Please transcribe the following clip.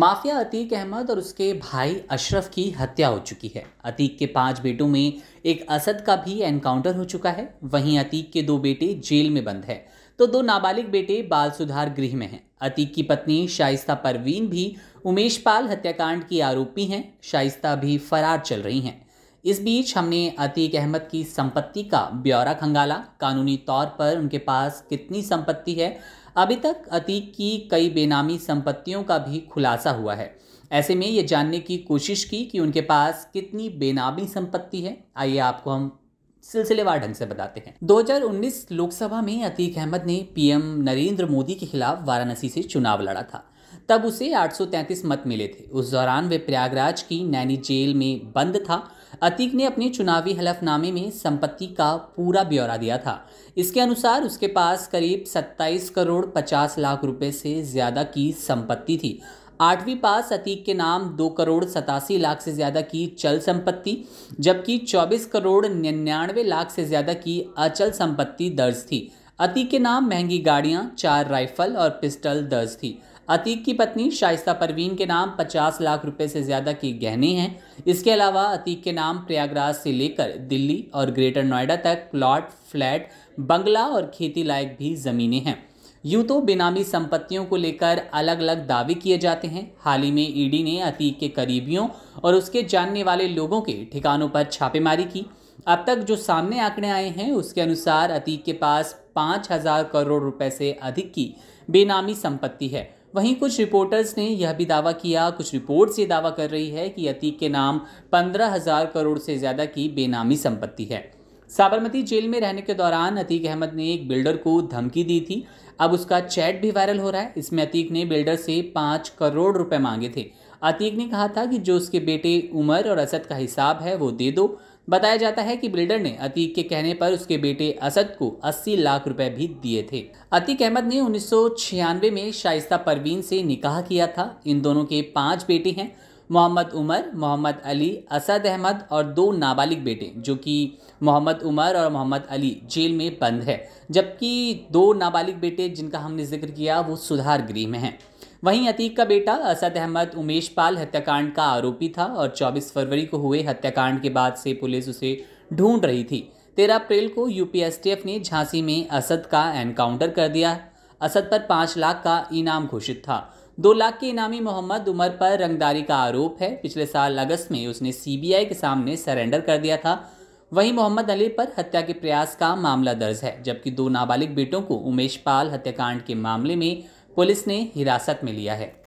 mafia Atiq Ahmad और उसके भाई अशरफ की हत्या हो चुकी है अतीक के पांच बेटों में एक असद का भी एनकाउंटर हो चुका है वहीं अतीक के दो बेटे जेल में बंद है तो दो नाबालिग बेटे बाल सुधार गृह में हैं अतीक की पत्नी शाइस्ता परवीन भी उमेश पाल हत्याकांड की आरोपी हैं शाइस्ता भी फरार चल रही हैं इस बीच हमने अतीक अहमद की संपत्ति का ब्यौरा खंगाला कानूनी तौर पर उनके पास कितनी संपत्ति है अभी तक अतीक की कई बेनामी संपत्तियों का भी खुलासा हुआ है ऐसे में ये जानने की कोशिश की कि उनके पास कितनी बेनामी संपत्ति है आइए आपको हम सिलसिलेवार ढंग से बताते हैं 2019 लोकसभा में अतीक अहमद ने पीएम नरेंद्र मोदी के खिलाफ वाराणसी से चुनाव लड़ा था तब उसे 833 मत मिले थे उस दौरान वे प्रयागराज की नैनी जेल में बंद था अतीक ने अपने चुनावी हलफनामे में संपत्ति का पूरा ब्यौरा दिया था इसके अनुसार उसके पास करीब 27 करोड़ 50 लाख रुपए से ज़्यादा की संपत्ति थी आठवीं पास अतीक के नाम दो करोड़ सतासी लाख से ज़्यादा की चल संपत्ति जबकि चौबीस करोड़ निन्यानवे लाख से ज़्यादा की अचल संपत्ति दर्ज थी अतीक के नाम महंगी गाड़ियां चार राइफल और पिस्टल दर्ज थी अतीक की पत्नी शाइस्ता परवीन के नाम 50 लाख रुपए से ज़्यादा के गहने हैं इसके अलावा अतीक के नाम प्रयागराज से लेकर दिल्ली और ग्रेटर नोएडा तक प्लॉट फ्लैट बंगला और खेती लायक भी ज़मीनें हैं यूँ तो बेनामी संपत्तियों को लेकर अलग अलग दावे किए जाते हैं हाल ही में ईडी ने अतीक के करीबियों और उसके जानने वाले लोगों के ठिकानों पर छापेमारी की अब तक जो सामने आंकड़े आए हैं उसके अनुसार अतीक के पास पाँच हज़ार करोड़ रुपए से अधिक की बेनामी संपत्ति है वहीं कुछ रिपोर्टर्स ने यह भी दावा किया कुछ रिपोर्ट्स ये दावा कर रही है कि अतीक के नाम पंद्रह हज़ार करोड़ से ज़्यादा की बेनामी संपत्ति है साबरमती जेल में रहने के दौरान अतीक अहमद ने एक बिल्डर को धमकी दी थी अब उसका चैट भी वायरल हो रहा है इसमें अतीक ने बिल्डर से पाँच करोड़ रुपए मांगे थे अतीक ने कहा था कि जो उसके बेटे उमर और असद का हिसाब है वो दे दो बताया जाता है कि बिल्डर ने अतीक के कहने पर उसके बेटे असद को 80 लाख रुपए भी दिए थे अतीक अहमद ने उन्नीस में शाइस्ता परवीन से निकाह किया था इन दोनों के पांच बेटे हैं मोहम्मद उमर मोहम्मद अली असद अहमद और दो नाबालिग बेटे जो कि मोहम्मद उमर और मोहम्मद अली जेल में बंद है जबकि दो नाबालिग बेटे जिनका हमने जिक्र किया वो सुधार गृह में हैं वहीं अतीक का बेटा असद अहमद उमेश पाल हत्याकांड का आरोपी था और 24 फरवरी को हुए हत्याकांड के बाद से पुलिस उसे ढूंढ रही थी 13 अप्रैल को यूपीएसटीएफ ने झांसी में असद का एनकाउंटर कर दिया असद पर पाँच लाख का इनाम घोषित था दो लाख के इनामी मोहम्मद उमर पर रंगदारी का आरोप है पिछले साल अगस्त में उसने सीबीआई के सामने सरेंडर कर दिया था वहीं मोहम्मद अली पर हत्या के प्रयास का मामला दर्ज है जबकि दो नाबालिग बेटों को उमेश पाल हत्याकांड के मामले में पुलिस ने हिरासत में लिया है